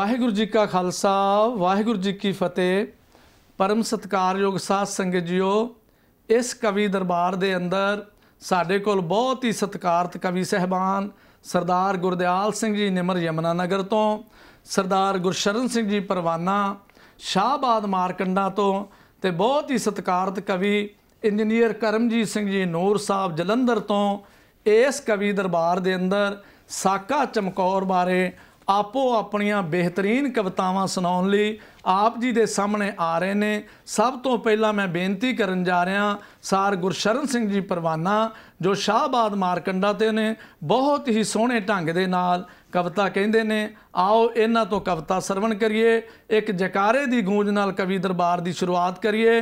ਵਾਹਿਗੁਰੂ ਜੀ ਕਾ ਖਾਲਸਾ ਵਾਹਿਗੁਰੂ ਜੀ ਕੀ ਫਤਿਹ ਪਰਮ ਸਤਕਾਰਯੋਗ ਸਾਧ ਸੰਗਤ ਜੀਓ ਇਸ ਕਵੀ ਦਰਬਾਰ ਦੇ ਅੰਦਰ ਸਾਡੇ ਕੋਲ ਬਹੁਤ ਹੀ ਸਤਕਾਰਤ ਕਵੀ ਸਹਿਬਾਨ ਸਰਦਾਰ ਗੁਰਦਿਆਲ ਸਿੰਘ ਜੀ ਨਿਮਰ ਯਮਨਾ ਨਗਰ ਤੋਂ ਸਰਦਾਰ ਗੁਰਸ਼ਰਨ ਸਿੰਘ ਜੀ ਪਰਵਾਨਾ ਸ਼ਾਹਬਾਦ ਮਾਰਕੰਡਾ ਤੋਂ ਤੇ ਬਹੁਤ ਹੀ ਸਤਕਾਰਤ ਕਵੀ ਇੰਜੀਨੀਅਰ ਕਰਮਜੀਤ ਸਿੰਘ ਜੀ ਨੂਰ ਸਾਹਿਬ ਜਲੰਧਰ ਤੋਂ ਇਸ ਕਵੀ ਦਰਬਾਰ ਦੇ ਅੰਦਰ ਸਾਕਾ ਚਮਕੌਰ ਬਾਰੇ ਆਪੋ ਆਪਣੀਆਂ ਬਿਹਤਰੀਨ ਕਵਿਤਾਵਾਂ ਸੁਣਾਉਣ ਲਈ ਆਪ ਜੀ ਦੇ ਸਾਹਮਣੇ ਆ ਰਹੇ ਨੇ ਸਭ ਤੋਂ ਪਹਿਲਾਂ ਮੈਂ ਬੇਨਤੀ ਕਰਨ ਜਾ ਰਿਹਾ ਸਾਰ ਗੁਰਸ਼ਰਨ ਸਿੰਘ ਜੀ ਪਰਵਾਨਾ ਜੋ ਸ਼ਾਹਬਾਦ ਮਾਰਕੰਡਾ ਤੇ ਨੇ ਬਹੁਤ ਹੀ ਸੋਹਣੇ ਢੰਗ ਦੇ ਨਾਲ ਕਵਿਤਾ ਕਹਿੰਦੇ ਨੇ ਆਓ ਇਹਨਾਂ ਤੋਂ ਕਵਿਤਾ ਸਰਵਣ ਕਰੀਏ ਇੱਕ ਜਕਾਰੇ ਦੀ ਗੂੰਜ ਨਾਲ ਕਵੀ ਦਰਬਾਰ ਦੀ ਸ਼ੁਰੂਆਤ ਕਰੀਏ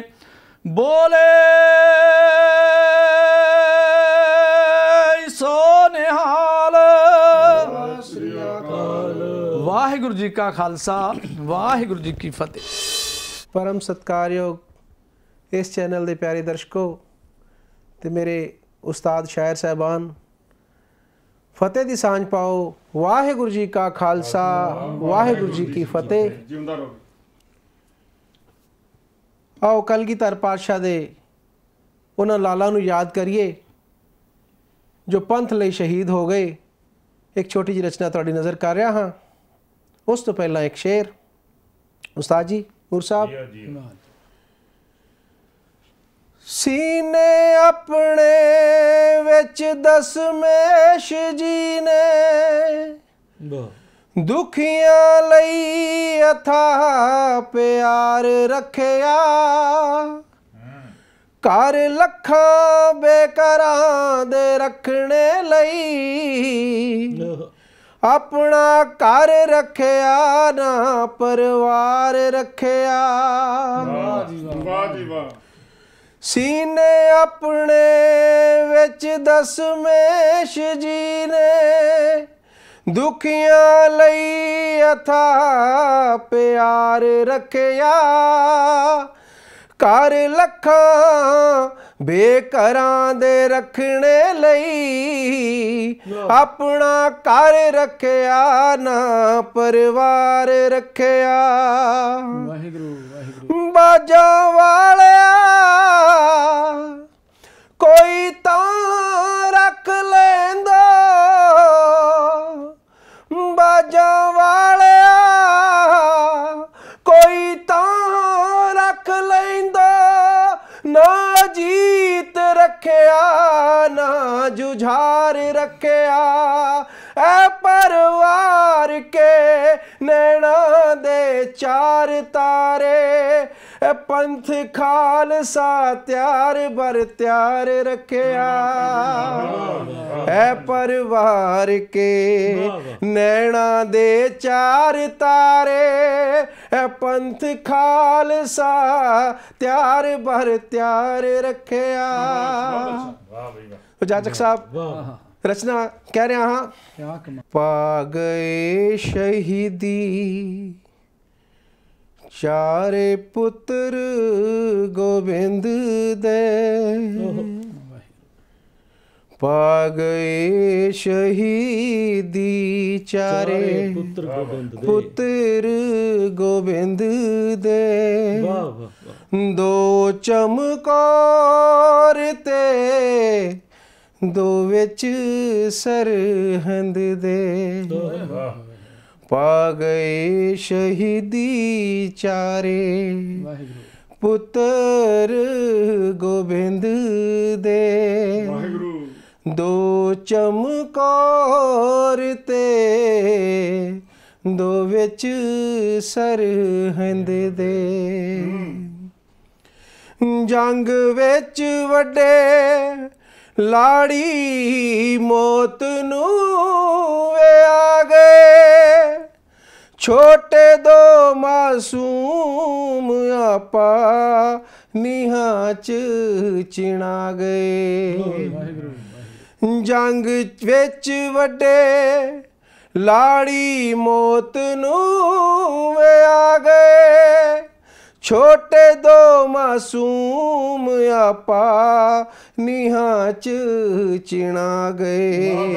ਬੋਲੇ ਸੋਨੇ ਹਾਲ ਸ੍ਰੀ ਵਾਹਿਗੁਰੂ ਜੀ ਕਾ ਖਾਲਸਾ ਵਾਹਿਗੁਰੂ ਜੀ ਕੀ ਫਤਿਹ ਪਰਮ ਸਤਕਾਰਯੋਗ ਇਸ ਚੈਨਲ ਦੇ ਪਿਆਰੇ ਦਰਸ਼ਕੋ ਤੇ ਮੇਰੇ ਉਸਤਾਦ ਸ਼ਾਇਰ ਸਹਿਬਾਨ ਫਤਿਹ ਦੀ ਸਾਂਝ ਪਾਓ ਵਾਹਿਗੁਰੂ ਜੀ ਕਾ ਖਾਲਸਾ ਵਾਹਿਗੁਰੂ ਜੀ ਕੀ ਫਤਿਹ ਜਿਉਂਦਾ ਰਹੋ ਆਓ ਕਲਗੀਧਰ ਪਾਤਸ਼ਾਹ ਦੇ ਉਹਨਾਂ ਲਾਲਾ ਨੂੰ ਯਾਦ ਕਰੀਏ ਜੋ ਪੰਥ ਲਈ ਸ਼ਹੀਦ ਹੋ ਗਏ ਇੱਕ ਛੋਟੀ ਜਿਹੀ ਰਚਨਾ ਤੁਹਾਡੀ ਨਜ਼ਰ ਕਰ ਰਿਹਾ ਹਾਂ ਉਸ ਤੋਂ ਪਹਿਲਾਂ ਇੱਕ ਸ਼ੇਰ ਉਸਤਾਦ ਜੀ ਗੁਰ ਸਾਹਿਬ ਸੀਨੇ ਆਪਣੇ ਵਿੱਚ ਦਸਮੇਸ਼ ਜੀ ਨੇ ਦੁਖੀਆਂ ਲਈ ਅਥਾ ਪਿਆਰ ਰੱਖਿਆ ਕਰ ਲੱਖਾਂ ਬੇਕਰਾਂ ਦੇ ਰੱਖਣੇ ਲਈ ਆਪਣਾ ਘਰ ਰੱਖਿਆ ਨਾ ਪਰਿਵਾਰ ਰੱਖਿਆ ਵਾਹ ਜੀ ਵਾਹ ਜੀ ਵਾਹ ਸੀਨੇ ਆਪਣੇ ਵਿੱਚ ਦਸਮੇਸ਼ ਜੀ ਨੇ ਦੁਖੀਆਂ ਲਈ ਅਥਾ ਪਿਆਰ ਰੱਖਿਆ ਕਰ ਲੱਖਾਂ ਬੇਕਰਾਂ ਦੇ ਰੱਖਣੇ ਲਈ ਆਪਣਾ ਘਰ ਰੱਖਿਆ ਨਾ ਪਰਿਵਾਰ ਰੱਖਿਆ ਵਾਹਿਗੁਰੂ ਵਾਹਿਗੁਰੂ ਬਾਜਾ ਵਾਲਿਆ ਕੋਈ ਤਾਂ ਰੱਖ ਲੈਂਦਾ ਬਾਜਾ ਵਾਲਿਆ ਰੱਖਿਆ ਐ ਪਰਵਾਰ ਕੇ ਨੈਣਾ ਦੇ ਚਾਰ ਤਾਰੇ ਐ ਪੰਥ ਖਾਲਸਾ ਤਿਆਰ ਬਰ ਤਿਆਰ ਰੱਖਿਆ ਐ ਪਰਵਾਰ ਕੇ ਨੈਣਾ ਦੇ ਚਾਰ ਤਾਰੇ ਐ ਪੰਥ ਖਾਲਸਾ ਤਿਆਰ ਬਰ ਤਿਆਰ ਰੱਖਿਆ ਵਾਹ ਵਾਹ ਵਾਹ ਜਾਜਕ ਸਾਹਿਬ ਵਾਹ ਰਚਨਾ ਕਹਿ ਰਿਹਾ ਹਾਂ ਕਿਆ ਕਮਾ ਪਾ ਗਏ ਸ਼ਹੀਦੀ ਚਾਰੇ ਪੁੱਤਰ ਗੋਬਿੰਦ ਦੇ ਪਾ ਗਏ ਸ਼ਹੀਦੀ ਚਾਰੇ ਪੁੱਤਰ ਗੋਬਿੰਦ ਦੇ ਪੁੱਤਰ ਗੋਬਿੰਦ ਦੇ ਵਾਹ ਵਾਹ ਦੋ ਚਮਕਾਰ ਤੇ ਦੋ ਵਿੱਚ ਸਰਹੰਦ ਦੇ ਪਾ ਗਏ ਸ਼ਹੀਦੀ ਚਾਰੇ ਪੁੱਤਰ ਗੋਬਿੰਦ ਦੇ ਦੋ ਚਮਕੌਰ ਤੇ ਦੋ ਵਿੱਚ ਸਰਹੰਦ ਦੇ ਜੰਗ ਵਿੱਚ ਵੱਡੇ ਲਾੜੀ ਮੋਤ ਨੂੰ ਵੇ ਆ ਗਏ ਛੋਟੇ ਦੋ ਮਾਸੂਮ ਆਪਾ ਨਿਹਾਂ ਚ ਚਿਣਾ ਗਏ ਜੰਗ ਵਿੱਚ ਵੱਡੇ ਲਾੜੀ ਮੌਤ ਨੂੰ ਵੇ ਆ ਗਏ ਛੋਟੇ ਦੋ ਮਾਸੂਮ ਆਪਾ ਨਿਹਾਂ ਚ ਚਿਣਾ ਗਏ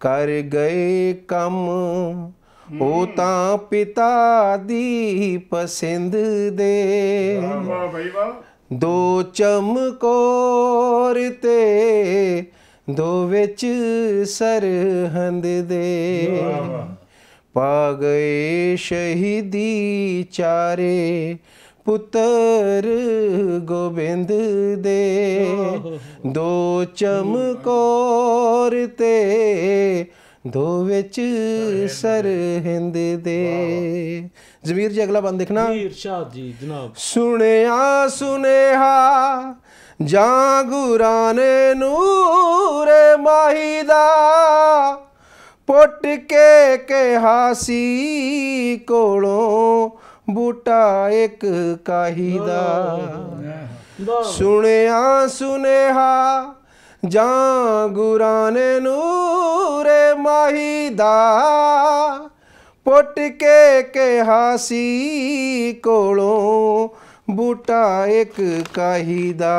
ਕਰ ਗਏ ਕੰਮ ਉਹ ਤਾਂ ਪਿਤਾ ਦੀ ਪਸੰਦ ਦੇ ਦੋ ਚਮਕੋਰ ਤੇ ਦੋ ਵਿੱਚ ਸਰਹੰਦ ਦੇ ਵਾਹ ਵਾਹ ਪਾ ਗਏ ਸ਼ਹੀਦੀ ਚਾਰੇ ਪੁੱਤਰ ਗੋਬਿੰਦ ਦੇ ਦੋ ਚਮਕੌਰ ਤੇ ਦੋ ਵਿੱਚ ਸਰਹਿੰਦ ਦੇ ਜ਼ਮੀਰ ਜੀ ਅਗਲਾ ਬੰਦ ਦੇਖਣਾ ਇਰਸ਼ਾਦ ਜੀ ਜਨਾਬ ਸੁਣਿਆ ਸੁਨੇਹਾ ਜਾਂ ਗੁਰਾਨੇ ਨੇ ਨੂਰੇ ਮਾਹੀ ਦਾ ਪੁੱਟ ਕੇ ਕਿਹਾ ਕੋਲੋਂ ਬੂਟਾ ਇੱਕ ਕਾਹੀ ਦਾ ਸੁਣਿਆ ਸੁਨੇਹਾ ਜਾਂ ਗੁਰਾਂ ਨੇ ਨੂਰੇ ਮਾਹੀ ਦਾ ਪੁੱਟ ਕੇ ਕਿਹਾ ਕੋਲੋਂ ਬੂਟਾ ਇੱਕ ਕਾਹੀ ਦਾ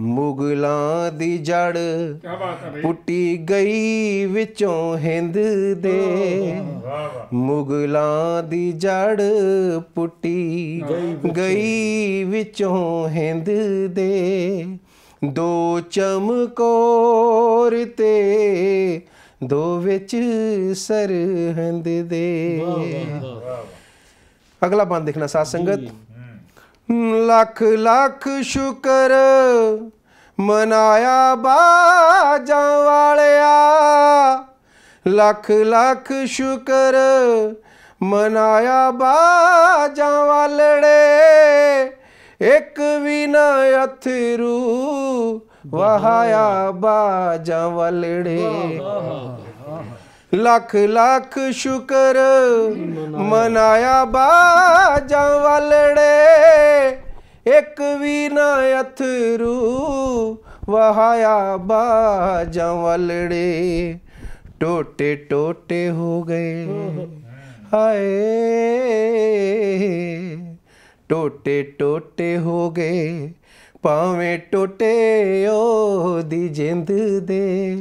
ਮੁਗਲਾਂ ਦੀ ਜੜ ਪੁੱਟੀ ਗਈ ਵਿੱਚੋਂ ਹਿੰਦ ਦੇ ਮੁਗਲਾਂ ਦੀ ਜੜ ਪੁੱਟੀ ਗਈ ਵਿੱਚੋਂ ਹਿੰਦ ਦੇ ਦੋ ਚਮਕੋਰ ਤੇ ਦੋ ਵਿੱਚ ਸਰਹੰਦ ਦੇ ਅਗਲਾ ਬੰਦ ਦੇਖਣਾ ਸਾਧ ਸੰਗਤ ਲੱਖ ਲੱਖ ਸ਼ੁਕਰ ਮਨਾਇਆ ਬਾਜਾਂ ਵਾਲਿਆ ਲੱਖ ਲੱਖ ਸ਼ੁਕਰ ਮਨਾਇਆ ਬਾਜਾਂ ਵਾਲੜੇ ਇੱਕ ਵੀ ਨਾ ਅਥਰੂ ਵਹਾਇਆ ਬਾਜਾਂ ਵਾਲੜੇ ਲੱਖ ਲੱਖ ਸ਼ੁਕਰ ਮਨਾਇਆ ਬਾਜਾਂ ਵਾਲੜੇ ਇੱਕ ਵੀ ਨਾ ਅਥਰੂ ਵਹਾਇਆ ਬਾਜਾਂ ਵਲੜੇ ਟੋਟੇ ਟੋਟੇ ਹੋ ਗਏ ਹਾਏ ਟੋਟੇ ਟੋਟੇ ਹੋ ਗਏ ਪਾਵੇਂ ਟੁੱਟੇ ਓ ਦੀ ਜਿੰਦ ਦੇ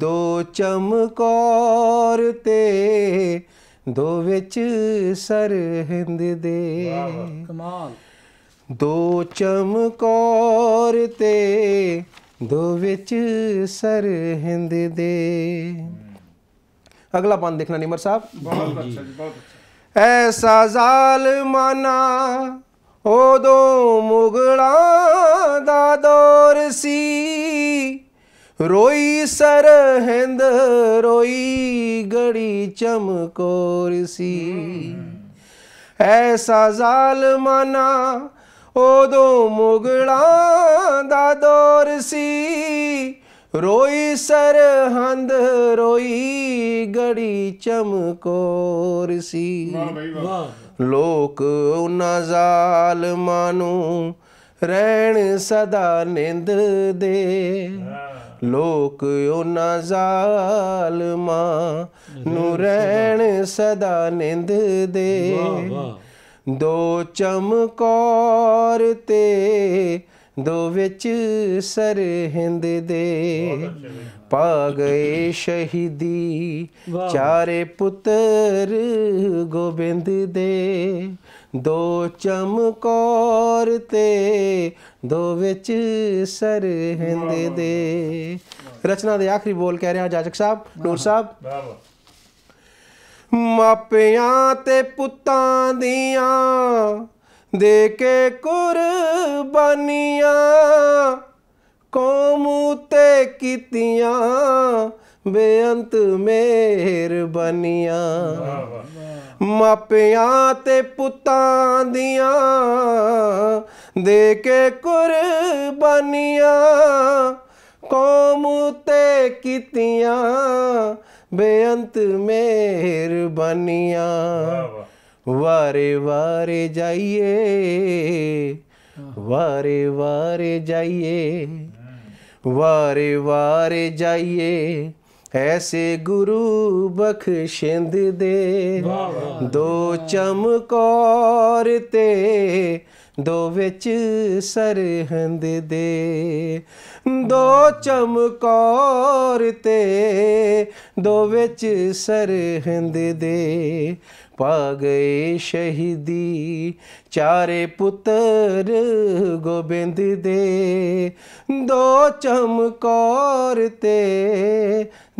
ਦੋ ਚਮਕੌਰ ਤੇ ਦੋ ਵਿੱਚ ਸਰਹਿੰਦ ਦੇ ਕਮਾਲ ਦੋ ਚਮਕੌਰ ਤੇ ਦੋ ਵਿੱਚ ਸਰਹਿੰਦ ਦੇ ਅਗਲਾ ਪੰਨ ਦੇਖਣਾ ਨਿਮਰ ਸਾਹਿਬ ਬਹੁਤ ਅੱਛਾ ਜੀ ਬਹੁਤ ਅੱਛਾ ਐਸਾ ਜ਼ਾਲਮਾਨਾ ਉਦੋਂ ਮੁਗਲਾਂ ਦਾ ਦੌਰ ਸੀ ਰੋਈ ਸਰਹਿੰਦ ਰੋਈ ਗੜੀ ਚਮਕੌਰ ਸੀ ਐਸਾ ਜ਼ਾਲਮਾਨਾ ਉਦੋਂ ਮੁਗਲਾਂ ਦਾ ਦੌਰ ਸੀ ਰੋਈ ਸਰਹੰਦ ਰੋਈ ਗੜੀ ਚਮਕੌਰ ਸੀ ਲੋਕ ਉਹਨਾਂ ਜ਼ਾਲਮਾਂ ਨੂੰ ਰਹਿਣ ਸਦਾ ਨਿੰਦ ਦੇ ਲੋਕ ਉਹਨਾਂ ਜ਼ਾਲਮਾਂ ਨੂੰ ਰਹਿਣ ਸਦਾ ਨਿੰਦ ਦੇ ਵਾਹ ਵਾਹ ਦੋ ਚਮਕੌਰ ਤੇ ਦੋ ਵਿੱਚ ਸਰਹਿੰਦ ਦੇ ਪਾ ਗਏ ਸ਼ਹੀਦੀ ਚਾਰੇ ਪੁੱਤਰ ਗੋਬਿੰਦ ਦੇ ਦੋ ਚਮਕੌਰ ਤੇ ਦੋ ਵਿੱਚ ਸਰਹਿੰਦ ਦੇ ਰਚਨਾ ਦੇ ਆਖਰੀ ਬੋਲ ਕਹਿ ਰਿਹਾ ਜਾਜਕ ਸਾਹਿਬ ਨੂਰ ਸਾਹਿਬ ਮਾਪਿਆਂ ਤੇ ਪੁੱਤਾਂ ਦੀਆਂ ਦੇ ਕੇ ਕੁਰਬਾਨੀਆਂ ਕੌਮ ਉਤੇ ਕੀਤੀਆਂ ਬੇਅੰਤ ਮਿਹਰਬਾਨੀਆਂ ਮਾਪਿਆਂ ਤੇ ਪੁੱਤਾਂ ਦੀਆਂ ਦੇ ਕੇ ਕੁਰਬਾਨੀਆਂ ਕੌਮ ਉਤੇ ਕੀਤੀਆਂ ਬੇਅੰਤ ਮਿਹਰਬਾਨੀਆਂ ਵਾਰੇ ਵਾਰੇ ਜਾਈਏ ਵਾਰੇ ਵਾਰੇ ਜਾਈਏ ਵਾਰੇ ਵਾਰੇ ਜਾਈਏ ਐਸੇ ਗੁਰੂ ਬਖਸ਼ਿੰਦ ਦੇ ਦੋ ਚਮਕੌਰ ਤੇ ਦੋ ਵਿੱਚ ਸਰਹੰਦ ਦੇ ਦੋ ਚਮਕੌਰ ਤੇ ਦੋ ਵਿੱਚ ਸਰਹੰਦ ਦੇ ਪਾ ਗਏ ਸ਼ਹੀਦੀ ਚਾਰੇ ਪੁੱਤਰ ਗੋਬਿੰਦ ਦੇ ਦੋ ਚਮਕੌਰ ਤੇ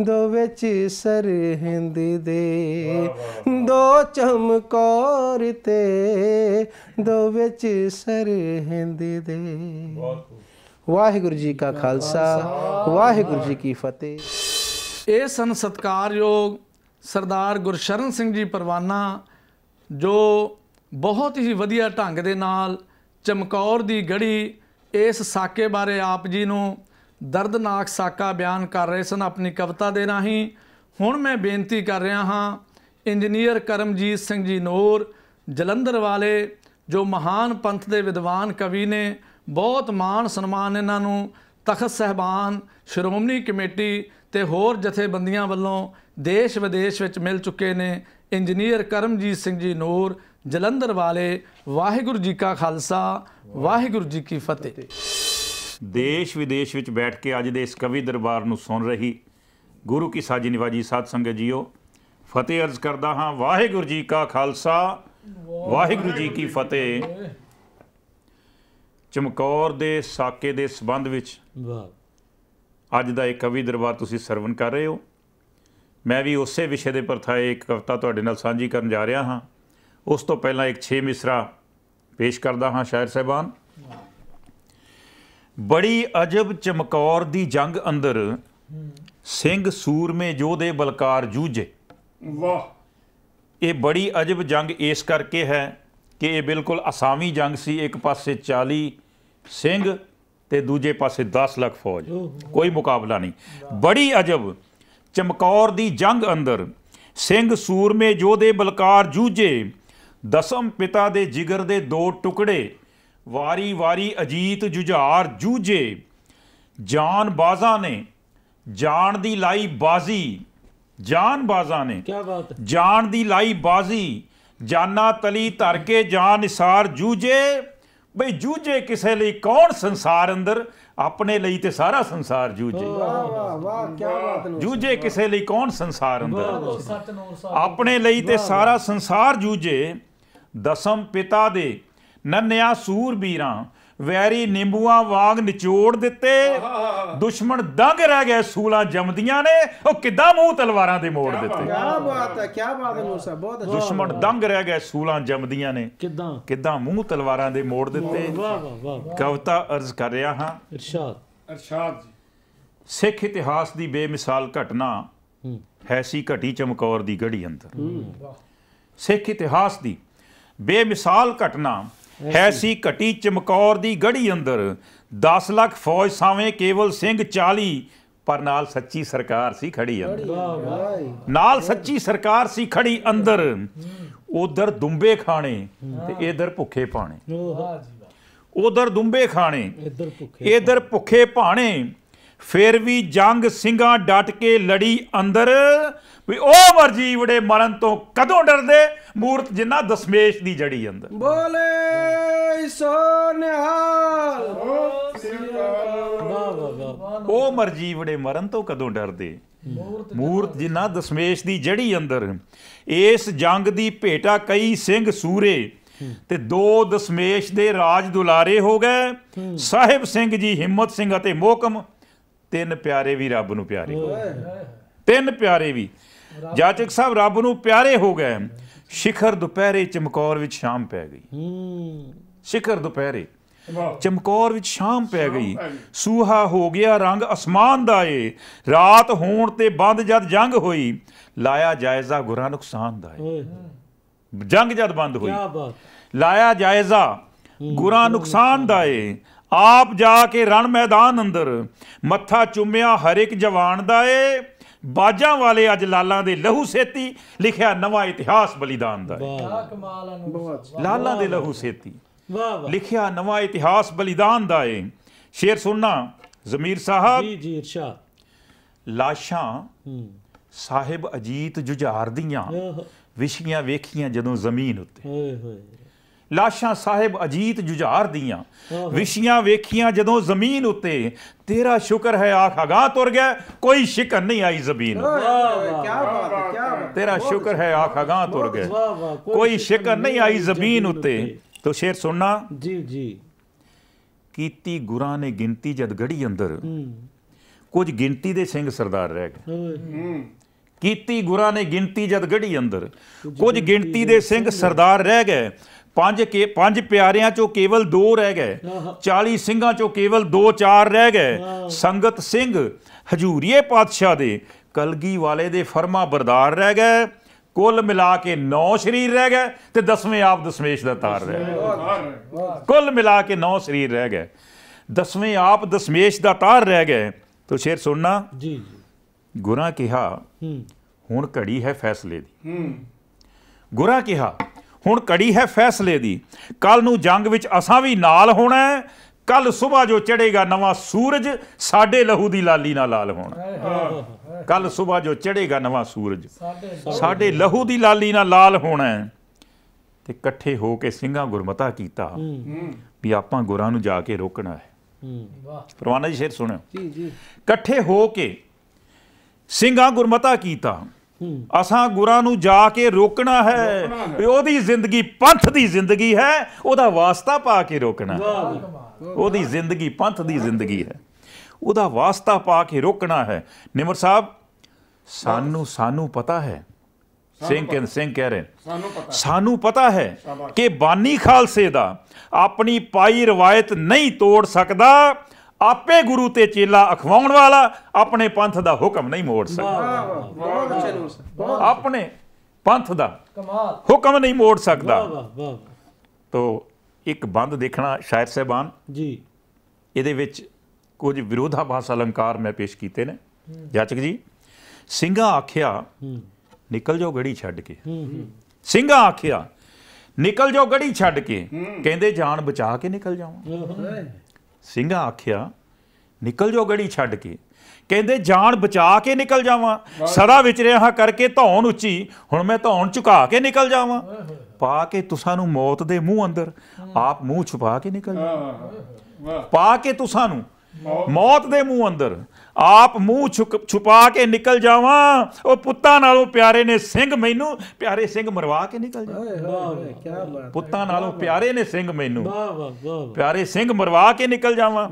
ਦੋ ਵਿੱਚ ਸਰਹਿੰਦ ਦੇ ਦੋ ਚਮਕੌਰ ਤੇ ਦੋ ਵਿੱਚ ਸਰਹਿੰਦ ਦੇ ਵਾਹਿਗੁਰੂ ਜੀ ਕਾ ਖਾਲਸਾ ਵਾਹਿਗੁਰੂ ਜੀ ਕੀ ਫਤਿਹ ਇਹ ਸਨ ਸਤਕਾਰਯੋਗ ਸਰਦਾਰ ਗੁਰਸ਼ਰਨ ਸਿੰਘ ਜੀ ਪਰਵਾਨਾ ਜੋ ਬਹੁਤ ਹੀ ਵਧੀਆ ਢੰਗ ਦੇ ਨਾਲ ਚਮਕੌਰ ਦੀ ਗੜੀ ਇਸ ਸਾਕੇ ਬਾਰੇ ਆਪ ਜੀ ਨੂੰ ਦਰਦਨਾਕ ਸਾਕਾ ਬਿਆਨ ਕਰ ਰਹੇ ਸਨ ਆਪਣੀ ਕਵਿਤਾ ਦੇ ਰਾਹੀਂ ਹੁਣ ਮੈਂ ਬੇਨਤੀ ਕਰ ਰਿਹਾ ਹਾਂ ਇੰਜੀਨੀਅਰ ਕਰਮਜੀਤ ਸਿੰਘ ਜੀ ਨੂਰ ਜਲੰਧਰ ਵਾਲੇ ਜੋ ਮਹਾਨ ਪੰਥ ਦੇ ਵਿਦਵਾਨ ਕਵੀ ਨੇ ਬਹੁਤ ਮਾਣ ਸਨਮਾਨ ਇਹਨਾਂ ਨੂੰ ਤਖਤ ਸਹਿਬਾਨ ਸ਼੍ਰੋਮਣੀ ਕਮੇਟੀ ਤੇ ਹੋਰ ਜਥੇਬੰਦੀਆਂ ਵੱਲੋਂ ਦੇਸ਼ ਵਿਦੇਸ਼ ਵਿੱਚ ਮਿਲ ਚੁੱਕੇ ਨੇ ਇੰਜੀਨੀਅਰ ਕਰਮਜੀਤ ਸਿੰਘ ਜੀ ਨੂਰ ਜਲੰਧਰ ਵਾਲੇ ਵਾਹਿਗੁਰੂ ਜੀ ਕਾ ਖਾਲਸਾ ਵਾਹਿਗੁਰੂ ਜੀ ਕੀ ਫਤਿਹ ਦੇਸ਼ ਵਿਦੇਸ਼ ਵਿੱਚ ਬੈਠ ਕੇ ਅੱਜ ਦੇ ਇਸ ਕਵੀ ਦਰਬਾਰ ਨੂੰ ਸੁਣ ਰਹੀ ਗੁਰੂ ਕੀ ਸਾਜੀ ਨਿਵਾਜੀ ਸਾਧ ਸੰਗਤ ਜੀਓ ਫਤਿਹ ਅਰਜ਼ ਕਰਦਾ ਹਾਂ ਵਾਹਿਗੁਰੂ ਜੀ ਕਾ ਖਾਲਸਾ ਵਾਹਿਗੁਰੂ ਜੀ ਕੀ ਫਤਿਹ ਚਮਕੌਰ ਦੇ ਸਾਕੇ ਦੇ ਸਬੰਧ ਵਿੱਚ ਵਾਹ ਅੱਜ ਦਾ ਇਹ ਕਵੀ ਦਰਬਾਰ ਤੁਸੀਂ ਸਰਵਨ ਕਰ ਰਹੇ ਹੋ ਮੈਂ ਵੀ ਉਸੇ ਵਿਸ਼ੇ ਦੇ ਪਰਥਾਏ ਇੱਕ ਕਵਿਤਾ ਤੁਹਾਡੇ ਨਾਲ ਸਾਂਝੀ ਕਰਨ ਜਾ ਰਿਹਾ ਹਾਂ ਉਸ ਤੋਂ ਪਹਿਲਾਂ ਇੱਕ 6 ਮਿਸਰਾ ਪੇਸ਼ ਕਰਦਾ ਹਾਂ ਸ਼ਾਇਰ ਸਹਿਬਾਨ ਬੜੀ ਅਜਬ ਚਮਕੌਰ ਦੀ ਜੰਗ ਅੰਦਰ ਸਿੰਘ ਸੂਰਮੇ ਜੋਧੇ ਬਲਕਾਰ ਜੂਝੇ ਵਾਹ ਇਹ ਬੜੀ ਅਜਬ ਜੰਗ ਇਸ ਕਰਕੇ ਹੈ ਕਿ ਇਹ ਬਿਲਕੁਲ ਅਸਾਮੀ ਜੰਗ ਸੀ ਇੱਕ ਪਾਸੇ 40 ਸਿੰਘ ਤੇ ਦੂਜੇ ਪਾਸੇ 10 ਲੱਖ ਫੌਜ ਕੋਈ ਮੁਕਾਬਲਾ ਨਹੀਂ ਬੜੀ ਅਜਬ ਚਮਕੌਰ ਦੀ ਜੰਗ ਅੰਦਰ ਸਿੰਘ ਸੂਰਮੇ ਜੋਧੇ ਬਲਕਾਰ ਜੂਝੇ ਦਸਮ ਪਿਤਾ ਦੇ ਜਿਗਰ ਦੇ ਦੋ ਟੁਕੜੇ ਵਾਰੀ-ਵਾਰੀ ਅਜੀਤ ਜੁਝਾਰ ਜੂਝੇ ਜਾਨ ਬਾਜ਼ਾਂ ਨੇ ਜਾਨ ਦੀ ਲਾਈ ਬਾਜ਼ੀ ਜਾਨ ਬਾਜ਼ਾਂ ਨੇ ਕੀ ਬਾਤ ਹੈ ਜਾਨ ਦੀ ਲਾਈ ਬਾਜ਼ੀ ਜਾਨਾ ਤਲੀ ਧਰ ਕੇ ਜਾਨ ਇਸਾਰ ਜੂਜੇ ਬਈ ਜੂਜੇ ਕਿਸੇ ਲਈ ਕੌਣ ਸੰਸਾਰ ਅੰਦਰ ਆਪਣੇ ਲਈ ਤੇ ਸਾਰਾ ਸੰਸਾਰ ਜੂਜੇ ਵਾਹ ਵਾਹ ਵਾਹ ਕੀ ਬਾਤ ਨੇ ਜੂਜੇ ਕਿਸੇ ਲਈ ਕੌਣ ਸੰਸਾਰ ਅੰਦਰ ਆਪਣੇ ਲਈ ਤੇ ਸਾਰਾ ਸੰਸਾਰ ਜੂਜੇ ਦਸਮ ਪਿਤਾ ਦੇ ਨੰਨਿਆ ਸੂਰਬੀਰਾਂ ਵੈਰੀ ਨਿੰਬੂਆਂ ਵਾਂਗ ਨਿਚੋੜ ਦਿੱਤੇ ਦੁਸ਼ਮਣ ਦੰਗ ਰਹਿ ਗਏ ਸੂਲਾ ਜਮਦੀਆਂ ਨੇ ਉਹ ਕਿੱਦਾਂ ਮੂੰਹ ਤਲਵਾਰਾਂ ਦੇ ਮੋੜ ਦਿੱਤੇ ਕੀ ਬਾਤ ਹੈ ਕੀ ਬਾਤ ਹੈ ਮੂਸਾ ਬਹੁਤ ਅੱਛਾ ਦੁਸ਼ਮਣ ਦੰਗ ਰਹਿ ਗਏ ਸੂਲਾ ਜਮਦੀਆਂ ਨੇ ਕਿੱਦਾਂ ਕਿੱਦਾਂ ਮੂੰਹ ਤਲਵਾਰਾਂ ਦੇ ਮੋੜ ਦਿੱਤੇ ਵਾਹ ਵਾਹ ਕਵਤਾ ਅਰਜ਼ ਕਰ ਰਿਹਾ ਹਾਂ ਇਰਸ਼ਾਦ ਇਰਸ਼ਾਦ ਜੀ ਸਿੱਖ ਇਤਿਹਾਸ ਦੀ ਬੇਮਿਸਾਲ ਘਟਨਾ ਹੈਸੀ ਘਟੀ ਚਮਕੌਰ ਦੀ ਗੜੀ ਅੰਦਰ ਸਿੱਖ ਇਤਿਹਾਸ ਦੀ ਬੇਮਿਸਾਲ ਘਟਨਾ ਹੈ ਸੀ ਘਟੀ ਚਮਕੌਰ ਦੀ ਗੜੀ ਅੰਦਰ 10 ਲੱਖ ਫੌਜ ਸਾਵੇਂ ਕੇਵਲ ਸਿੰਘ 40 ਪਰ ਨਾਲ ਸੱਚੀ ਸਰਕਾਰ ਸੀ ਖੜੀ ਅੰਦਰ ਵਾਹ ਵਾਹ ਨਾਲ ਸੱਚੀ ਸਰਕਾਰ ਸੀ ਖੜੀ ਅੰਦਰ ਉਧਰ ਦੁੰਬੇ ਖਾਣੇ ਤੇ ਇਧਰ ਭੁੱਖੇ ਪਾਣੇ ਉਧਰ ਦੁੰਬੇ ਖਾਣੇ ਇਧਰ ਭੁੱਖੇ ਇਧਰ ਭੁੱਖੇ ਪਾਣੇ ਫੇਰ ਵੀ ਜੰਗ ਸਿੰਘਾਂ ਡਟ ਕੇ ਲੜੀ ਅੰਦਰ ਵੀ ਉਹ ਮਰਜੀ ਵੜੇ ਮਰਨ ਤੋਂ ਕਦੋਂ ਡਰਦੇ ਮੂਰਤ ਜਿੰਨਾ ਦਸਮੇਸ਼ ਦੀ ਜੜੀ ਅੰਦਰ ਬੋਲੇ ਸੋ ਉਹ ਮਰਜੀ ਵੜੇ ਮਰਨ ਤੋਂ ਕਦੋਂ ਡਰਦੇ ਮੂਰਤ ਜਿੰਨਾ ਦਸਮੇਸ਼ ਦੀ ਜੜੀ ਅੰਦਰ ਇਸ ਜੰਗ ਦੀ ਭੇਟਾ ਕਈ ਸਿੰਘ ਸੂਰੇ ਤੇ ਦੋ ਦਸਮੇਸ਼ ਦੇ ਰਾਜ ਦੁਲਾਰੇ ਹੋ ਗਏ ਸਾਹਿਬ ਸਿੰਘ ਜੀ ਹਿੰਮਤ ਸਿੰਘ ਅਤੇ ਮੋਕਮ ਤਿੰਨ ਪਿਆਰੇ ਵੀ ਰੱਬ ਨੂੰ ਪਿਆਰੇ ਤਿੰਨ ਪਿਆਰੇ ਵੀ ਜਾਚਕ ਸਾਹਿਬ ਰੱਬ ਨੂੰ ਪਿਆਰੇ ਹੋ ਗਏ ਸ਼ਿਖਰ ਦੁਪਹਿਰੇ ਚਮਕੌਰ ਵਿੱਚ ਸ਼ਾਮ ਪੈ ਗਈ ਸ਼ਿਖਰ ਦੁਪਹਿਰੇ ਚਮਕੌਰ ਵਿੱਚ ਸ਼ਾਮ ਪੈ ਗਈ ਸੂਹਾ ਹੋ ਗਿਆ ਰੰਗ ਅਸਮਾਨ ਦਾ ਏ ਰਾਤ ਹੋਣ ਤੇ ਬੰਦ ਜਦ ਜੰਗ ਹੋਈ ਲਾਇਆ ਜਾਇਜ਼ਾ ਗੁਰਾਂ ਨੁਕਸਾਨ ਦਾ ਏ ਜੰਗ ਜਦ ਬੰਦ ਹੋਈ ਕੀ ਬਾਤ ਲਾਇਆ ਜਾਇਜ਼ਾ ਗੁਰਾਂ ਨੁਕਸਾਨ ਦਾ ਏ ਆਪ ਜਾ ਕੇ ਰਣ ਮੈਦਾਨ ਅੰਦਰ ਮੱਥਾ ਚੁੰਮਿਆ ਹਰ ਇੱਕ ਜਵਾਨ ਦਾ ਏ ਬਾਜਾਂ ਵਾਲੇ ਅੱਜ ਲਾਲਾਂ ਦੇ ਲਹੂ ਸੇਤੀ ਲਿਖਿਆ ਨਵਾਂ ਇਤਿਹਾਸ ਬਲੀਦਾਨ ਦਾ ਵਾਹ ਕਮਾਲ ਅਨੁਭਵ ਲਾਲਾਂ ਦੇ ਲਹੂ ਸੇਤੀ ਵਾਹ ਵਾਹ ਲਿਖਿਆ ਨਵਾਂ ਇਤਿਹਾਸ ਬਲੀਦਾਨ ਦਾ ਏ ਸ਼ੇਰ ਸੁਣਨਾ ਜ਼ਮੀਰ ਸਾਹਿਬ ਜੀ ਜੀ ਇਰਸ਼ਾਦ ਲਾਸ਼ਾਂ ਸਾਹਿਬ ਅਜੀਤ ਜੁਝਾਰ ਦੀਆਂ ਵਿਸ਼ੀਆਂ ਵੇਖੀਆਂ ਜਦੋਂ ਜ਼ਮੀਨ ਉੱਤੇ ਓਏ ਹੋਏ ਲਾਸ਼ਾਂ ਸਾਹਿਬ ਅਜੀਤ ਜੁਝਾਰ ਦੀਆਂ ਵਿਸ਼ੀਆਂ ਵੇਖੀਆਂ ਜਦੋਂ ਜ਼ਮੀਨ ਉੱਤੇ ਤੇਰਾ ਸ਼ੁਕਰ ਹੈ ਆਖ ਅਗਾ ਤੁਰ ਗਿਆ ਕੋਈ ਸ਼ਿਕਨ ਨਹੀਂ ਆਈ ਜ਼ਮੀਨ ਵਾਹ ਵਾਹ ਕੀ ਬਾਤ ਹੈ ਕੀ ਬਾਤ ਤੇਰਾ ਸ਼ੁਕਰ ਹੈ ਆਖ ਅਗਾ ਤੁਰ ਗਿਆ ਕੋਈ ਸ਼ਿਕਨ ਨਹੀਂ ਆਈ ਜ਼ਮੀਨ ਉੱਤੇ ਤੋ ਸ਼ੇਰ ਸੁਣਨਾ ਜੀ ਜੀ ਕੀਤੀ ਗੁਰਾਂ ਨੇ ਗਿਣਤੀ ਜਦ ਗੜੀ ਅੰਦਰ ਕੁਝ ਗਿਣਤੀ ਦੇ ਸਿੰਘ ਸਰਦਾਰ ਰਹਿ ਗਏ ਕੀਤੀ ਗੁਰਾਂ ਨੇ ਗਿਣਤੀ ਜਦ ਗੜੀ ਅੰਦਰ ਕੁਝ ਗਿਣਤੀ ਦੇ ਸਿੰਘ ਸਰਦਾਰ ਰਹਿ ਗਏ ਪੰਜ ਕੇ ਪੰਜ ਪਿਆਰਿਆਂ ਚੋਂ ਕੇਵਲ ਦੋ ਰਹਿ ਗਏ 40 ਸਿੰਘਾਂ ਚੋਂ ਕੇਵਲ ਦੋ ਚਾਰ ਰਹਿ ਗਏ ਸੰਗਤ ਸਿੰਘ ਹਜੂਰੀਏ ਪਾਤਸ਼ਾਹ ਦੇ ਕਲਗੀ ਵਾਲੇ ਦੇ ਫਰਮਾ ਬਰਦਾਰ ਰਹਿ ਗਏ ਕੁੱਲ ਮਿਲਾ ਕੇ 9 ਸਰੀਰ ਰਹਿ ਗਏ ਤੇ 10ਵੇਂ ਆਪ ਦਸਮੇਸ਼ ਦਾ ਤਾਰ ਰਹਿ ਗਿਆ ਕੁੱਲ ਮਿਲਾ ਕੇ 9 ਸਰੀਰ ਰਹਿ ਗਏ 10ਵੇਂ ਆਪ ਦਸਮੇਸ਼ ਦਾ ਤਾਰ ਰਹਿ ਗਏ ਤੋ ਸ਼ੇਰ ਸੁਣਨਾ ਜੀ ਜੀ ਗੁਰਾਂ ਕਿਹਾ ਹੁਣ ਘੜੀ ਹੈ ਫੈਸਲੇ ਦੀ ਗੁਰਾਂ ਕਿਹਾ ਹੁਣ ਕੜੀ ਹੈ ਫੈਸਲੇ ਦੀ ਕੱਲ ਨੂੰ ਜੰਗ ਵਿੱਚ ਅਸਾਂ ਵੀ ਨਾਲ ਹੋਣਾ ਕੱਲ ਸਵੇਰ ਜੋ ਚੜੇਗਾ ਨਵਾਂ ਸੂਰਜ ਸਾਡੇ ਲਹੂ ਦੀ ਲਾਲੀ ਨਾਲ ਲਾਲ ਹੋਣਾ ਕੱਲ ਸਵੇਰ ਜੋ ਚੜੇਗਾ ਨਵਾਂ ਸੂਰਜ ਸਾਡੇ ਲਹੂ ਦੀ ਲਾਲੀ ਨਾਲ ਲਾਲ ਹੋਣਾ ਤੇ ਇਕੱਠੇ ਹੋ ਕੇ ਸਿੰਘਾਂ ਗੁਰਮਤਾ ਕੀਤਾ ਵੀ ਆਪਾਂ ਗੁਰਾਂ ਨੂੰ ਜਾ ਕੇ ਰੋਕਣਾ ਹੈ ਪਰਵਾਨਾ ਜੀ ਸ਼ੇਰ ਸੁਣਿਓ ਜੀ ਜੀ ਇਕੱਠੇ ਹੋ ਕੇ ਸਿੰਘਾਂ ਗੁਰਮਤਾ ਕੀਤਾ ਅਸਾਂ ਗੁਰਾਂ ਨੂੰ ਜਾ ਕੇ ਰੋਕਣਾ ਹੈ ਉਹਦੀ ਜ਼ਿੰਦਗੀ ਪੰਥ ਦੀ ਜ਼ਿੰਦਗੀ ਹੈ ਉਹਦਾ ਵਾਸਤਾ ਪਾ ਕੇ ਰੋਕਣਾ ਉਹਦੀ ਜ਼ਿੰਦਗੀ ਪੰਥ ਦੀ ਜ਼ਿੰਦਗੀ ਹੈ ਉਹਦਾ ਵਾਸਤਾ ਪਾ ਕੇ ਰੋਕਣਾ ਹੈ ਨਿਮਰ ਸਾਹਿਬ ਸਾਨੂੰ ਸਾਨੂੰ ਪਤਾ ਹੈ ਸਿੰਘ ਕਹਿੰ ਸਿੰਘ ਕਹਿ ਰਹੇ ਸਾਨੂੰ ਪਤਾ ਹੈ ਕਿ ਬਾਨੀ ਖਾਲਸੇ ਦਾ ਆਪਣੀ ਪਾਈ ਰਵਾਇਤ ਨਹੀਂ ਤੋੜ ਸਕਦਾ ਆਪੇ ਗੁਰੂ ਤੇ ਚੇਲਾ ਅਖਵਾਉਣ ਵਾਲਾ ਆਪਣੇ ਪੰਥ ਦਾ ਹੁਕਮ ਨਹੀਂ ਮੋੜ ਸਕਦਾ ਬਹੁਤ ਸਰ ਆਪਣੇ ਪੰਥ ਦਾ ਕਮਾਲ ਹੁਕਮ ਨਹੀਂ ਮੋੜ ਸਕਦਾ ਵਾਹ ਵਾਹ ਤੋਂ ਇੱਕ ਬੰਦ ਦੇਖਣਾ ਸ਼ਾਇਰ ਸਹਿਬਾਨ ਜੀ ਇਹਦੇ ਵਿੱਚ ਕੁਝ ਵਿਰੋਧਾਭਾਸ ਅਲੰਕਾਰ ਮੈਂ ਪੇਸ਼ ਕੀਤੇ ਨੇ ਜਾਚਕ ਜੀ ਸਿੰਘਾ ਆਖਿਆ ਨਿਕਲ ਜਾਓ ਗੜੀ ਛੱਡ ਕੇ ਸਿੰਘਾ ਆਖਿਆ ਨਿਕਲ ਜਾਓ ਗੜੀ ਛੱਡ ਕੇ ਕਹਿੰਦੇ ਜਾਨ ਬਚਾ ਕੇ ਨਿਕਲ ਜਾਵਾਂ ਸਿੰਘਾ ਆਖਿਆ ਨਿਕਲ ਜੋ ਗੜੀ ਛੱਡ ਕੇ ਕਹਿੰਦੇ ਜਾਨ ਬਚਾ ਕੇ ਨਿਕਲ ਜਾਵਾਂ ਸਦਾ ਵਿਚ ਰਿਹਾ ਕਰਕੇ ਧੌਣ ਉੱਚੀ ਹੁਣ ਮੈਂ ਧੌਣ ਝੁਕਾ ਕੇ ਨਿਕਲ ਜਾਵਾਂ ਪਾ ਕੇ ਤੁਸਾਂ ਨੂੰ ਮੌਤ ਦੇ ਮੂੰਹ ਅੰਦਰ ਆਪ ਮੂੰਹ ਛੁਪਾ ਕੇ ਨਿਕਲ ਜਾਵਾਂ ਪਾ ਕੇ ਤੁਸਾਂ ਨੂੰ ਮੌਤ ਦੇ ਮੂੰਹ ਅੰਦਰ ਆਪ ਮੂੰਹ ਛੁਪਾ ਕੇ ਨਿਕਲ ਜਾਵਾਂ ਉਹ ਪੁੱਤਾਂ ਨਾਲੋਂ ਪਿਆਰੇ ਨੇ ਸਿੰਘ ਮੈਨੂੰ ਪਿਆਰੇ ਸਿੰਘ ਮਰਵਾ ਕੇ ਨਿਕਲ ਜਾ ਵਾਹ ਵਾਹ ਕੀ ਬਾਤ ਪੁੱਤਾਂ ਨਾਲੋਂ ਪਿਆਰੇ ਨੇ ਸਿੰਘ ਮੈਨੂੰ ਵਾਹ ਵਾਹ ਵਾਹ ਪਿਆਰੇ ਸਿੰਘ ਮਰਵਾ ਕੇ ਨਿਕਲ ਜਾਵਾਂ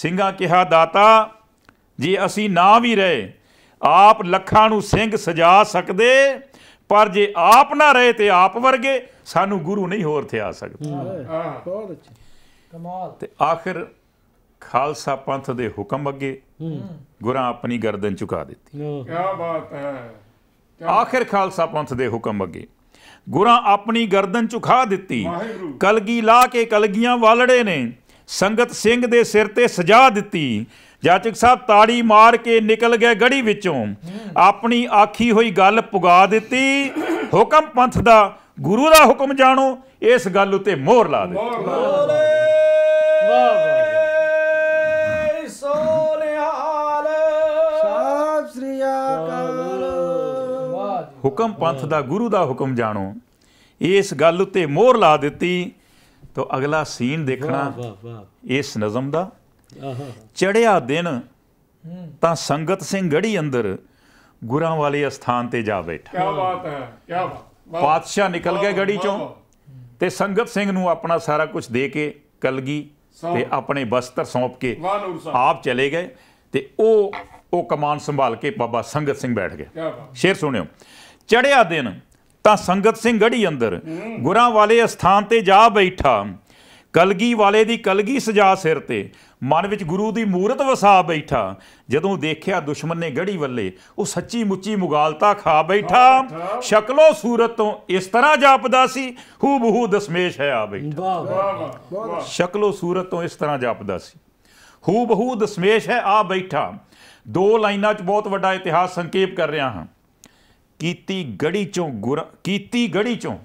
ਸਿੰਘਾਂ ਕਿਹਾ ਦਾਤਾ ਜੇ ਅਸੀਂ ਨਾ ਵੀ ਰਹੇ ਆਪ ਲੱਖਾਂ ਨੂੰ ਸਿੰਘ ਸਜਾ ਸਕਦੇ ਪਰ ਜੇ ਆਪ ਨਾ ਰਹੇ ਤੇ ਆਪ ਵਰਗੇ ਸਾਨੂੰ ਗੁਰੂ ਨਹੀਂ ਹੋਰ ਥਿਆ ਸਕਦਾ ਬਹੁਤ ਅੱਛਾ ਕਮਾਲ ਤੇ ਆਖਰ ਖਾਲਸਾ ਪੰਥ ਦੇ ਹੁਕਮ ਅੱਗੇ ਗੁਰਾਂ ਆਪਣੀ ਗਰਦਨ ਝੁਕਾ ਦਿੱਤੀ ਕੀ ਬਾਤ ਹੈ ਆਖਿਰ ਖਾਲਸਾ ਪੰਥ ਦੇ ਹੁਕਮ ਅੱਗੇ ਗੁਰਾਂ ਆਪਣੀ ਗਰਦਨ ਝੁਕਾ ਦਿੱਤੀ ਕਲਗੀ ਲਾ ਕੇ ਕਲਗੀਆਂ ਵਾਲੜੇ ਨੇ ਸੰਗਤ ਸਿੰਘ ਦੇ ਸਿਰ ਤੇ ਸਜਾ ਦਿੱਤੀ ਜਾਚਕ ਸਾਹਿਬ ਤਾੜੀ ਮਾਰ ਕੇ ਨਿਕਲ ਗਏ ਗੜੀ ਵਿੱਚੋਂ ਆਪਣੀ ਆਖੀ ਹੋਈ ਗੱਲ ਪੁਗਾ ਦਿੱਤੀ ਹੁਕਮ ਪੰਥ ਦਾ ਗੁਰੂ ਦਾ ਹੁਕਮ ਜਾਣੋ ਇਸ ਗੱਲ ਉਤੇ ਮੋਹਰ ਲਾ ਦਿੱਤੀ ਹੁਕਮ ਪੰਥ ਦਾ ਗੁਰੂ ਦਾ ਹੁਕਮ ਜਾਣੋ ਇਸ ਗੱਲ ਉੱਤੇ ਮੋਹਰ ਲਾ ਦਿੱਤੀ ਤਾਂ ਅਗਲਾ ਸੀਨ ਦੇਖਣਾ ਇਸ ਨਜ਼ਮ ਦਾ ਚੜਿਆ ਦਿਨ ਤਾਂ ਸੰਗਤ ਸਿੰਘ ਗੜੀ ਅੰਦਰ ਗੁਰਾਂ ਵਾਲੇ ਸਥਾਨ ਤੇ ਜਾ ਬੈਠਾ ਕੀ ਬਾਤ ਹੈ ਕੀ ਬਾਤ ਪਾਤਸ਼ਾਹ ਨਿਕਲ ਗਏ ਗੜੀ ਚੋਂ ਤੇ ਸੰਗਤ ਸਿੰਘ ਨੂੰ ਆਪਣਾ ਸਾਰਾ ਕੁਝ ਦੇ ਕੇ ਕਲਗੀ ਤੇ ਆਪਣੇ ਬਸਤਰ ਸੌਂਪ ਕੇ ਆਪ ਚਲੇ ਗਏ ਤੇ ਉਹ ਉਹ ਕਮਾਨ ਸੰਭਾਲ ਕੇ ਬਾਬਾ ਸੰਗਤ ਸਿੰਘ ਬੈਠ ਗਿਆ ਸ਼ੇਰ ਸੁਣਿਓ ਚੜਿਆ ਦਿਨ ਤਾਂ ਸੰਗਤ ਸਿੰਘ ਗੜੀ ਅੰਦਰ ਗੁਰਾਂ ਵਾਲੇ ਅਸਥਾਨ ਤੇ ਜਾ ਬੈਠਾ ਕਲਗੀ ਵਾਲੇ ਦੀ ਕਲਗੀ ਸਜਾ ਸਿਰ ਤੇ ਮਨ ਵਿੱਚ ਗੁਰੂ ਦੀ ਮੂਰਤ ਵਸਾ ਬੈਠਾ ਜਦੋਂ ਦੇਖਿਆ ਦੁਸ਼ਮਣ ਨੇ ਗੜੀ ਵੱਲੇ ਉਹ ਸੱਚੀ ਮੁੱਚੀ ਮੁਗਾਲਤਾ ਖਾ ਬੈਠਾ ਸ਼ਕਲੋ ਸੂਰਤ ਤੋਂ ਇਸ ਤਰ੍ਹਾਂ ਜਾਪਦਾ ਸੀ ਹੂ ਬਹੂ ਦਸਮੇਸ਼ ਹੈ ਆ ਬੈਠਾ ਵਾਹ ਵਾਹ ਸ਼ਕਲੋ ਸੂਰਤ ਤੋਂ ਇਸ ਤਰ੍ਹਾਂ ਜਾਪਦਾ ਸੀ ਹੂ ਬਹੂ ਦਸਮੇਸ਼ ਹੈ ਆ ਬੈਠਾ ਦੋ ਲਾਈਨਾਂ 'ਚ ਬਹੁਤ ਵੱਡਾ ਇਤਿਹਾਸ ਸੰਕੇਪ ਕਰ ਰਿਹਾ ਹਾਂ ਕੀਤੀ ਗੜੀ ਚੋਂ ਗੁਰ ਕੀਤੀ ਗੜੀ ਚੋਂ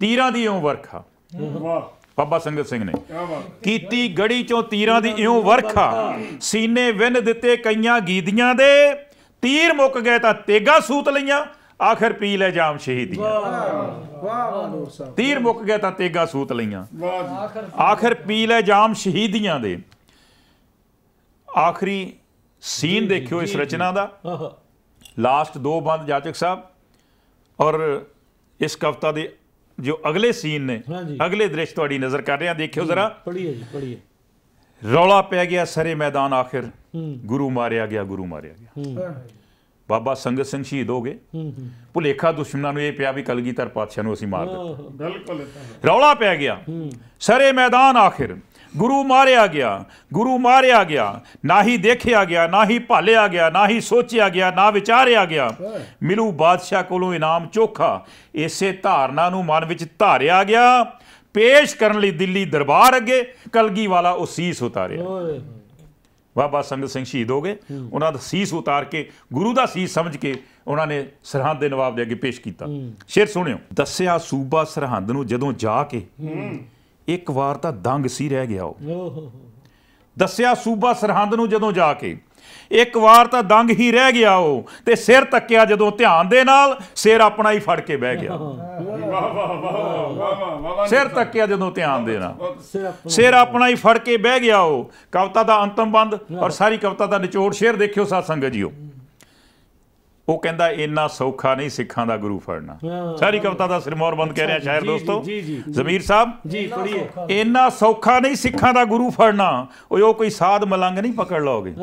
ਤੀਰਾਂ ਦੀ ਓਂ ਵਰਖਾ ਬਾਬਾ ਸੰਗਤ ਸਿੰਘ ਨੇ ਕੀਤੀ ਗੜੀ ਚੋਂ ਤੀਰਾਂ ਦੀ ਓਂ ਵਰਖਾ ਸੀਨੇ ਵਿੰਨ ਦਿੱਤੇ ਕਈਆਂ ਗੀਦੀਆਂ ਦੇ ਤੀਰ ਮੁੱਕ ਗਏ ਤਾਂ ਤੇਗਾ ਸੂਤ ਲਈਆਂ ਆਖਰ ਪੀ ਲੈ ਜਾਮ ਸ਼ਹੀਦੀਆਂ ਵਾਹ ਵਾਹ ਤੀਰ ਮੁੱਕ ਗਏ ਤਾਂ ਤੇਗਾ ਸੂਤ ਲਈਆਂ ਆਖਰ ਪੀ ਲੈ ਜਾਮ ਸ਼ਹੀਦੀਆਂ ਦੇ ਆਖਰੀ ਸੀਨ ਦੇਖਿਓ ਇਸ ਰਚਨਾ ਦਾ ਲਾਸਟ ਦੋ ਬੰਦ ਜਾਚਕ ਸਾਹਿਬ ਔਰ ਇਸ ਕਵਤਾ ਦੇ ਜੋ ਅਗਲੇ ਸੀਨ ਨੇ ਅਗਲੇ ਦ੍ਰਿਸ਼ ਤੁਹਾਡੀ ਨਜ਼ਰ ਕਰ ਰਿਹਾ ਦੇਖਿਓ ਜ਼ਰਾ ਪੜੀਏ ਜੀ ਪੜੀਏ ਰੌਲਾ ਪੈ ਗਿਆ ਸਰੇ ਮੈਦਾਨ ਆਖਿਰ ਗੁਰੂ ਮਾਰਿਆ ਗਿਆ ਗੁਰੂ ਮਾਰਿਆ ਗਿਆ ਬਾਬਾ ਸੰਗਤ ਸਿੰਘ ਸ਼ਹੀਦ ਹੋ ਗਏ ਭੁਲੇਖਾ ਦੁਸ਼ਮਣਾਂ ਨੂੰ ਇਹ ਪਿਆ ਵੀ ਕਲਗੀਧਰ ਪਾਤਸ਼ਾਹ ਨੂੰ ਅਸੀਂ ਮਾਰ ਦਿੱਤਾ ਬਿਲਕੁਲ ਰੌਲਾ ਪੈ ਗਿਆ ਸਰੇ ਮੈਦਾਨ ਆਖਿਰ ਗੁਰੂ ਮਾਰਿਆ ਗਿਆ ਗੁਰੂ ਮਾਰਿਆ ਗਿਆ ਨਾ ਹੀ ਦੇਖਿਆ ਗਿਆ ਨਾ ਹੀ ਭਾਲਿਆ ਗਿਆ ਨਾ ਹੀ ਸੋਚਿਆ ਗਿਆ ਨਾ ਵਿਚਾਰਿਆ ਗਿਆ ਮਿਲੂ ਬਾਦਸ਼ਾਹ ਕੋਲੋਂ ਇਨਾਮ ਚੋਖਾ ਇਸੇ ਧਾਰਨਾ ਨੂੰ ਮਨ ਵਿੱਚ ਧਾਰਿਆ ਗਿਆ ਪੇਸ਼ ਕਰਨ ਲਈ ਦਿੱਲੀ ਦਰਬਾਰ ਅੱਗੇ ਕਲਗੀ ਵਾਲਾ ਉਹ ਸੀਸ ਉਤਾਰਿਆ ਬਾਬਾ ਸੰਗਤ ਸਿੰਘ ਸ਼ਹੀਦ ਹੋ ਗਏ ਉਹਨਾਂ ਦਾ ਸੀਸ ਉਤਾਰ ਕੇ ਗੁਰੂ ਦਾ ਸੀਸ ਸਮਝ ਕੇ ਉਹਨਾਂ ਨੇ ਸਰਹੰਦ ਦੇ ਨਵਾਬ ਦੇ ਅੱਗੇ ਪੇਸ਼ ਕੀਤਾ ਸ਼ੇਰ ਸੁਣਿਓ ਦੱਸਿਆ ਸੂਬਾ ਸਰਹੰਦ ਨੂੰ ਜਦੋਂ ਜਾ ਕੇ ਇੱਕ ਵਾਰ ਤਾਂ ਦੰਗ ਸੀ ਰਹਿ ਗਿਆ ਉਹ ਦੱਸਿਆ ਸੂਬਾ ਸਰਹੰਦ ਨੂੰ ਜਦੋਂ ਜਾ ਕੇ ਇੱਕ ਵਾਰ ਤਾਂ ਦੰਗ ਹੀ ਰਹਿ ਗਿਆ ਉਹ ਤੇ ਸਿਰ ਤੱਕਿਆ ਜਦੋਂ ਧਿਆਨ ਦੇ ਨਾਲ ਸਿਰ ਆਪਣਾ ਹੀ ਫੜ ਕੇ ਬਹਿ ਗਿਆ ਸਿਰ ਤੱਕਿਆ ਜਦੋਂ ਧਿਆਨ ਦੇ ਨਾਲ ਸਿਰ ਆਪਣਾ ਹੀ ਫੜ ਕੇ ਬਹਿ ਗਿਆ ਉਹ ਕਵਤਾ ਦਾ ਅੰਤਮ ਬੰਦ ਔਰ ਸਾਰੀ ਕਵਤਾ ਦਾ ਨਿਚੋੜ ਸ਼ੇਰ ਦੇਖਿਓ ਸਾਧ ਸੰਗਤ ਜੀਓ ਉਹ ਕਹਿੰਦਾ ਇੰਨਾ ਸੌਖਾ ਨਹੀਂ ਸਿੱਖਾਂ ਦਾ ਗੁਰੂ ਫੜਨਾ ਸਾਰੀ ਕਵਤਾ ਦਾ ਸਿਰਮੌਰ ਬੰਦ ਕਹਿ ਰਿਹਾ ਸ਼ਾਇਰ ਦੋਸਤੋ ਜ਼ਮੀਰ ਸਾਹਿਬ ਜੀ ਪੜ੍ਹੀਏ ਇੰਨਾ ਸੌਖਾ ਨਹੀਂ ਸਿੱਖਾਂ ਦਾ ਗੁਰੂ ਫੜਨਾ ਉਹ ਕੋਈ ਸਾਧ ਮਲੰਗ ਨਹੀਂ ਪਕੜ ਲਓਗੇ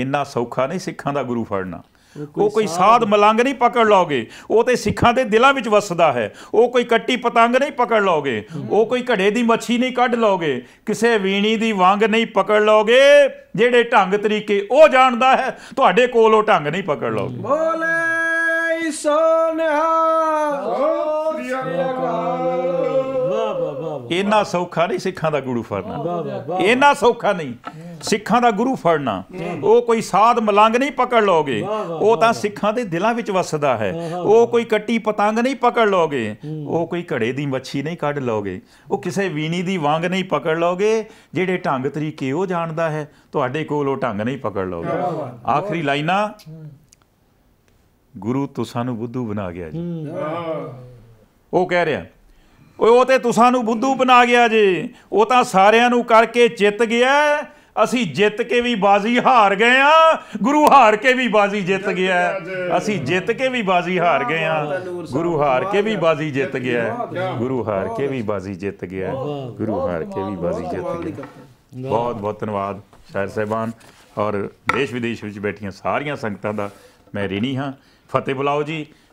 ਇੰਨਾ ਸੌਖਾ ਨਹੀਂ ਸਿੱਖਾਂ ਦਾ ਗੁਰੂ ਫੜਨਾ ਉਹ ਕੋਈ ਸਾਧ ਮਲੰਗ ਨਹੀਂ ਪਕੜ ਲਓਗੇ ਉਹ ਤੇ ਸਿੱਖਾਂ ਦੇ ਦਿਲਾਂ ਵਿੱਚ ਵਸਦਾ ਹੈ ਉਹ ਕੋਈ ਕੱਟੀ ਪਤੰਗ ਨਹੀਂ ਪਕੜ ਲਓਗੇ ਉਹ ਕੋਈ ਘੜੇ ਦੀ ਮੱਛੀ ਨਹੀਂ ਕੱਢ ਲਓਗੇ ਕਿਸੇ ਵੀਣੀ ਦੀ ਵੰਗ ਨਹੀਂ ਪਕੜ ਲਓਗੇ ਜਿਹੜੇ ਢੰਗ ਤਰੀਕੇ ਉਹ ਜਾਣਦਾ ਹੈ ਤੁਹਾਡੇ ਕੋਲ ਉਹ ਢੰਗ ਨਹੀਂ ਪਕੜ ਲਓਗੇ ਬੋਲੇ ਸੋਨਿਹਾ ਸੋਨਿਹਾ ਇੰਨਾ ਸੌਖਾ ਨਹੀਂ ਸਿੱਖਾਂ ਦਾ ਗੁਰੂ ਫੜਨਾ ਇੰਨਾ ਸੌਖਾ ਨਹੀਂ ਸਿੱਖਾਂ ਦਾ ਗੁਰੂ ਫੜਨਾ ਉਹ ਕੋਈ ਸਾਧ ਮਲੰਗ ਨਹੀਂ ਪਕੜ ਲੋਗੇ ਉਹ ਤਾਂ ਸਿੱਖਾਂ ਦੇ ਦਿਲਾਂ ਵਿੱਚ ਵਸਦਾ ਹੈ ਉਹ ਕੋਈ ਕੱਟੀ ਪਤੰਗ ਨਹੀਂ ਪਕੜ ਲੋਗੇ ਉਹ ਕੋਈ ਘੜੇ ਦੀ ਮੱਛੀ ਨਹੀਂ ਕੱਢ ਲੋਗੇ ਉਹ ਕਿਸੇ ਵੀਣੀ ਦੀ ਵਾਂਗ ਨਹੀਂ ਪਕੜ ਲੋਗੇ ਜਿਹੜੇ ਢੰਗ ਤਰੀਕੇ ਉਹ ਜਾਣਦਾ ਹੈ ਤੁਹਾਡੇ ਕੋਲ ਉਹ ਢੰਗ ਨਹੀਂ ਪਕੜ ਲੋਗੇ ਆਖਰੀ ਲਾਈਨਾਂ ਗੁਰੂ ਤੁਸਾਂ ਨੂੰ ਬੁੱਧੂ ਬਣਾ ਗਿਆ ਜੀ ਉਹ ਕਹਿ ਰਿਹਾ ਓਏ ਉਹ ਤੇ ਤੁਸਾਂ ਨੂੰ ਬੁੱਧੂ ਬਣਾ ਗਿਆ ਜੇ ਉਹ ਤਾਂ ਸਾਰਿਆਂ ਨੂੰ ਕਰਕੇ ਜਿੱਤ ਗਿਆ ਅਸੀਂ ਜਿੱਤ ਕੇ ਵੀ ਬਾਜ਼ੀ ਹਾਰ ਗਏ ਆ ਗੁਰੂ ਹਾਰ ਕੇ ਵੀ ਬਾਜ਼ੀ ਜਿੱਤ ਗਿਆ ਅਸੀਂ ਜਿੱਤ ਕੇ ਵੀ ਬਾਜ਼ੀ ਹਾਰ ਗਏ ਆ ਗੁਰੂ ਹਾਰ ਕੇ ਵੀ ਬਾਜ਼ੀ ਜਿੱਤ ਗਿਆ ਗੁਰੂ ਹਾਰ ਕੇ ਵੀ ਬਾਜ਼ੀ ਜਿੱਤ ਗਿਆ ਗੁਰੂ ਹਾਰ ਕੇ ਵੀ ਬਾਜ਼ੀ ਜਿੱਤ ਗਿਆ ਬਹੁਤ ਬਹੁਤ ਧੰਨਵਾਦ ਸ਼ਾਇਰ ਸਹਿਬਾਨ ਔਰ ਦੇਸ਼ ਵਿਦੇਸ਼ ਵਿੱਚ ਬੈਠੀਆਂ ਸਾਰੀਆਂ ਸੰਗਤਾਂ ਦਾ ਮੈਂ ਰਿਣੀ ਹਾਂ ਫਤਿਹ ਬੁਲਾਓ ਜੀ